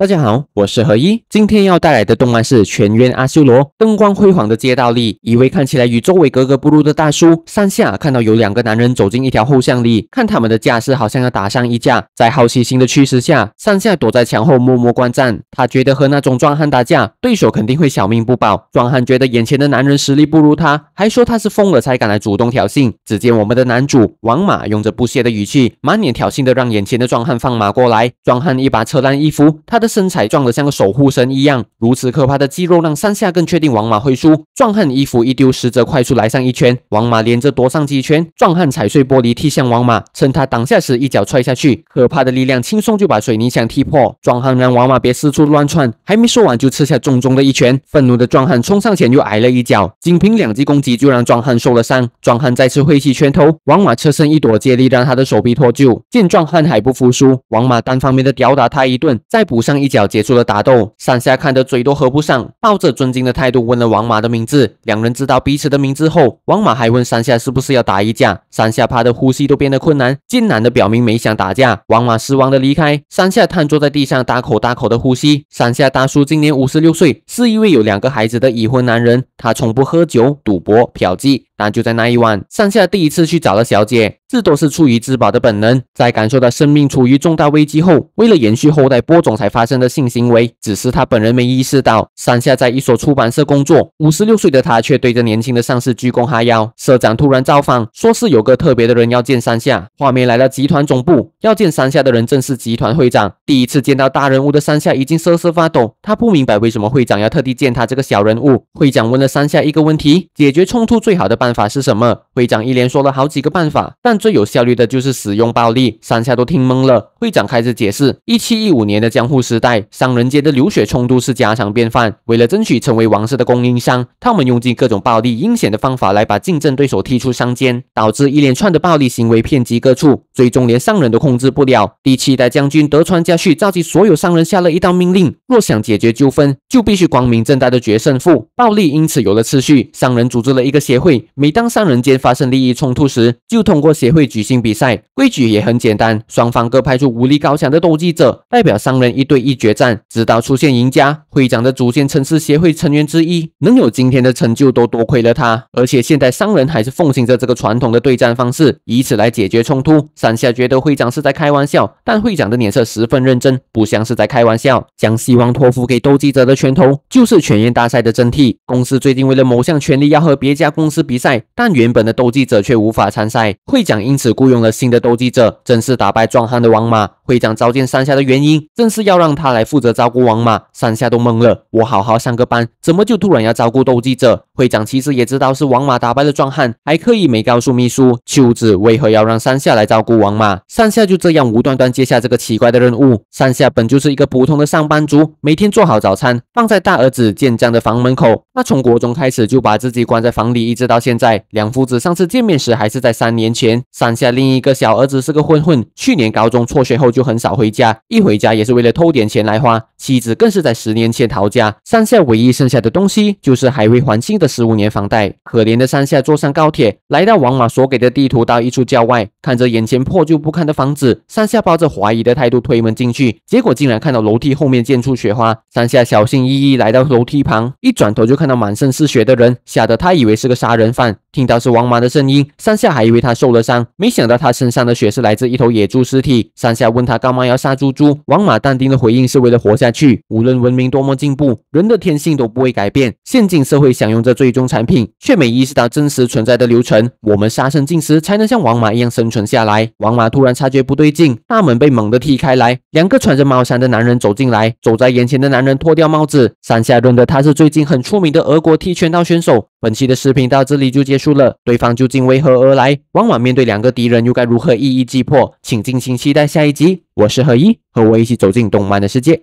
大家好，我是何一，今天要带来的动漫是《全员阿修罗》。灯光辉煌的街道里，一位看起来与周围格格不入的大叔，上下看到有两个男人走进一条后巷里，看他们的架势，好像要打上一架。在好奇心的驱使下，上下躲在墙后默默观战。他觉得和那种壮汉打架，对手肯定会小命不保。壮汉觉得眼前的男人实力不如他，还说他是疯了才敢来主动挑衅。只见我们的男主王马用着不屑的语气，满脸挑衅的让眼前的壮汉放马过来。壮汉一把扯烂衣服，他的。身材壮得像个守护神一样，如此可怕的肌肉让山下更确定王马会输。壮汉衣服一丢，实则快速来上一圈。王马连着躲上几圈，壮汉踩碎玻璃踢向王马，趁他挡下时一脚踹下去，可怕的力量轻松就把水泥墙踢破。壮汉让王马别四处乱窜，还没说完就吃下重重的一拳。愤怒的壮汉冲上前又挨了一脚，仅凭两记攻击就让壮汉受了伤。壮汉再次挥起拳头，王马侧身一躲，借力让他的手臂脱臼。见壮汉还不服输，王马单方面的吊打他一顿，再补上。一脚结束了打斗，山下看的嘴都合不上，抱着尊敬的态度问了王马的名字。两人知道彼此的名字后，王马还问山下是不是要打一架。山下怕的呼吸都变得困难，艰难的表明没想打架。王马失望的离开，山下瘫坐在地上，大口大口的呼吸。山下大叔今年五十六岁，是一位有两个孩子的已婚男人，他从不喝酒、赌博、嫖妓。但就在那一晚，山下第一次去找了小姐，这都是出于自保的本能。在感受到生命处于重大危机后，为了延续后代、播种，才发生的性行为。只是他本人没意识到，山下在一所出版社工作，五十六岁的他却对着年轻的上司鞠躬哈腰。社长突然造访，说是有个特别的人要见山下。画面来到集团总部，要见山下的人正是集团会长。第一次见到大人物的山下已经瑟瑟发抖，他不明白为什么会长要特地见他这个小人物。会长问了山下一个问题：解决冲突最好的办。办法是什么？会长一连说了好几个办法，但最有效率的就是使用暴力。三下都听懵了。会长开始解释：一七一五年的江户时代，商人间的流血冲突是家常便饭。为了争取成为王室的供应商，他们用尽各种暴力、阴险的方法来把竞争对手踢出商间，导致一连串的暴力行为遍及各处，最终连商人都控制不了。第七代将军德川家旭召集所有商人下了一道命令：若想解决纠纷，就必须光明正大的决胜负。暴力因此有了次序。商人组织了一个协会。每当商人间发生利益冲突时，就通过协会举行比赛，规矩也很简单，双方各派出武力高强的斗技者代表商人一对一决战，直到出现赢家。会长的祖先曾是协会成员之一，能有今天的成就都多亏了他。而且现在商人还是奉行着这个传统的对战方式，以此来解决冲突。山下觉得会长是在开玩笑，但会长的脸色十分认真，不像是在开玩笑。将希望托付给斗技者的拳头，就是全员大赛的真谛。公司最近为了某项权利要和别家公司比赛。但原本的斗技者却无法参赛，会长因此雇佣了新的斗技者。正是打败壮汉的王马，会长召见山下的原因正是要让他来负责照顾王马。山下都懵了，我好好上个班，怎么就突然要照顾斗技者？会长其实也知道是王马打败了壮汉，还刻意没告诉秘书秋子为何要让山下来照顾王马。山下就这样无端端接下这个奇怪的任务。山下本就是一个普通的上班族，每天做好早餐放在大儿子健江的房门口。他从国中开始就把自己关在房里，一直到现在两父子上次见面时，还是在三年前。山下另一个小儿子是个混混，去年高中辍学后就很少回家，一回家也是为了偷点钱来花。妻子更是在十年前逃家。山下唯一剩下的东西，就是还未还清的十五年房贷。可怜的山下坐上高铁，来到王马所给的地图到一处郊外。看着眼前破旧不堪的房子，山下抱着怀疑的态度推门进去，结果竟然看到楼梯后面溅出雪花。山下小心翼翼来到楼梯旁，一转头就看到满身是血的人，吓得他以为是个杀人犯。听到是王马的声音，山下还以为他受了伤，没想到他身上的血是来自一头野猪尸体。山下问他干嘛要杀猪？猪王马淡定的回应是为了活下去。无论文明多么进步，人的天性都不会改变。现今社会享用着最终产品，却没意识到真实存在的流程。我们杀生进食，才能像王马一样生存。蹲下来，王马突然察觉不对劲，大门被猛地踢开来，两个穿着毛衫的男人走进来。走在眼前的男人脱掉帽子，山下认的他是最近很出名的俄国踢拳道选手。本期的视频到这里就结束了，对方究竟为何而来？王往面对两个敌人又该如何一一击破？请敬请期待下一集。我是何一，和我一起走进动漫的世界。